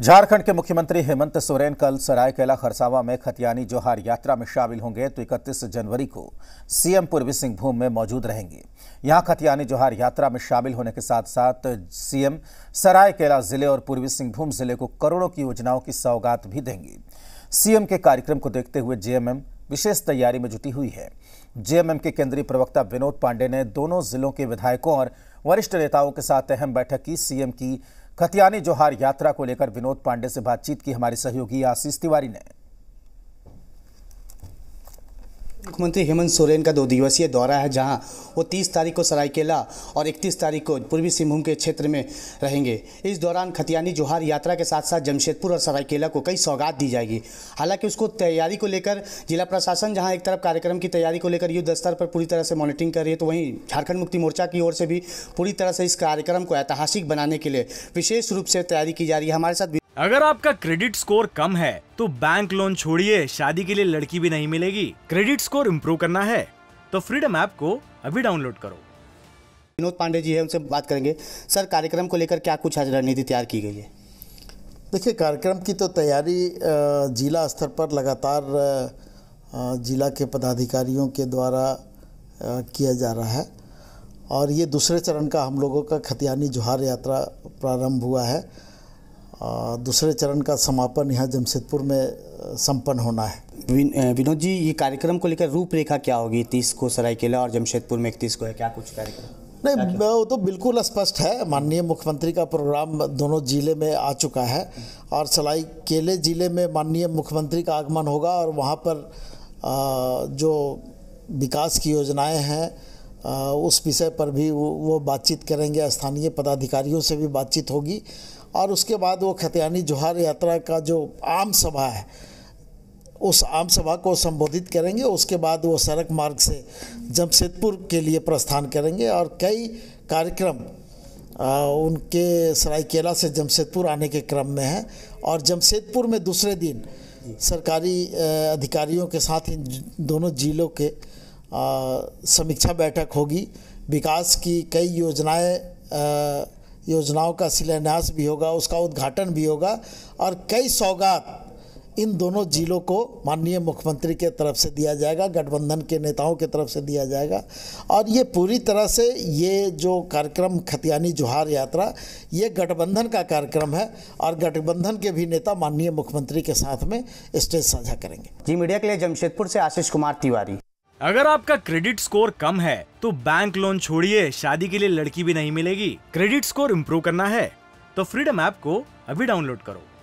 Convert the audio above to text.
झारखंड के मुख्यमंत्री हेमंत सोरेन कल सरायकेला खरसावा में खतियानी जोहार यात्रा में शामिल होंगे तो इकतीस जनवरी को सीएम पूर्वी सिंहभूम में मौजूद रहेंगे यहां खतियानी जोहार यात्रा में शामिल होने के साथ साथ सीएम सरायकेला जिले और पूर्वी सिंहभूम जिले को करोड़ों की योजनाओं की सौगात भी देंगे सीएम के कार्यक्रम को देखते हुए जेएमएम विशेष तैयारी में जुटी हुई है जेएमएम के केंद्रीय प्रवक्ता विनोद पांडे ने दोनों जिलों के विधायकों और वरिष्ठ नेताओं के साथ अहम बैठक की सीएम की खतियानी जोहार यात्रा को लेकर विनोद पांडे से बातचीत की हमारे सहयोगी आशीष तिवारी ने मुख्यमंत्री हेमंत सोरेन का दो दिवसीय दौरा है जहां वो 30 तारीख को सरायकेला और 31 तारीख को पूर्वी सिंहभूम के क्षेत्र में रहेंगे इस दौरान खतियानी जोहार यात्रा के साथ साथ जमशेदपुर और सरायकेला को कई सौगात दी जाएगी हालांकि उसको तैयारी को लेकर जिला प्रशासन जहाँ एक तरफ कार्यक्रम की तैयारी को लेकर युद्ध स्तर पर पूरी तरह से मॉनिटरिंग कर रही है तो वहीं झारखंड मुक्ति मोर्चा की ओर से भी पूरी तरह से इस कार्यक्रम को ऐतिहासिक बनाने के लिए विशेष रूप से तैयारी की जा रही है हमारे साथ अगर आपका क्रेडिट स्कोर कम है तो बैंक लोन छोड़िए शादी के लिए लड़की भी नहीं मिलेगी क्रेडिट स्कोर इम्प्रूव करना है तो फ्रीडम ऐप को अभी डाउनलोड करो विनोद पांडे जी है उनसे बात करेंगे सर कार्यक्रम को लेकर क्या कुछ आज रणनीति तैयार की गई है देखिए कार्यक्रम की तो तैयारी जिला स्तर पर लगातार जिला के पदाधिकारियों के द्वारा किया जा रहा है और ये दूसरे चरण का हम लोगों का खतियानी जोहार यात्रा प्रारंभ हुआ है दूसरे चरण का समापन यहाँ जमशेदपुर में संपन्न होना है विनोद जी ये कार्यक्रम को लेकर रूपरेखा क्या होगी तीस को सरायकेला और जमशेदपुर में इकतीस को है क्या कुछ कार्यक्रम नहीं वो तो बिल्कुल स्पष्ट है माननीय मुख्यमंत्री का प्रोग्राम दोनों ज़िले में आ चुका है और सलाई केले ज़िले में माननीय मुख्यमंत्री का आगमन होगा और वहाँ पर जो विकास की योजनाएं हैं उस विषय पर भी वो बातचीत करेंगे स्थानीय पदाधिकारियों से भी बातचीत होगी और उसके बाद वो खतियानी जोहार यात्रा का जो आम सभा है उस आम सभा को संबोधित करेंगे उसके बाद वो सड़क मार्ग से जमशेदपुर के लिए प्रस्थान करेंगे और कई कार्यक्रम उनके सरायकेला से जमशेदपुर आने के क्रम में है और जमशेदपुर में दूसरे दिन सरकारी अधिकारियों के साथ इन दोनों जिलों के समीक्षा बैठक होगी विकास की कई योजनाएं योजनाओं का शिलान्यास भी होगा उसका उद्घाटन भी होगा और कई सौगात इन दोनों जिलों को माननीय मुख्यमंत्री के तरफ से दिया जाएगा गठबंधन के नेताओं के तरफ से दिया जाएगा और ये पूरी तरह से ये जो कार्यक्रम खतियानी जोहार यात्रा ये गठबंधन का कार्यक्रम है और गठबंधन के भी नेता माननीय मुख्यमंत्री के साथ में स्टेज साझा करेंगे जी मीडिया के लिए जमशेदपुर से आशीष कुमार तिवारी अगर आपका क्रेडिट स्कोर कम है तो बैंक लोन छोड़िए शादी के लिए लड़की भी नहीं मिलेगी क्रेडिट स्कोर इम्प्रूव करना है तो फ्रीडम ऐप को अभी डाउनलोड करो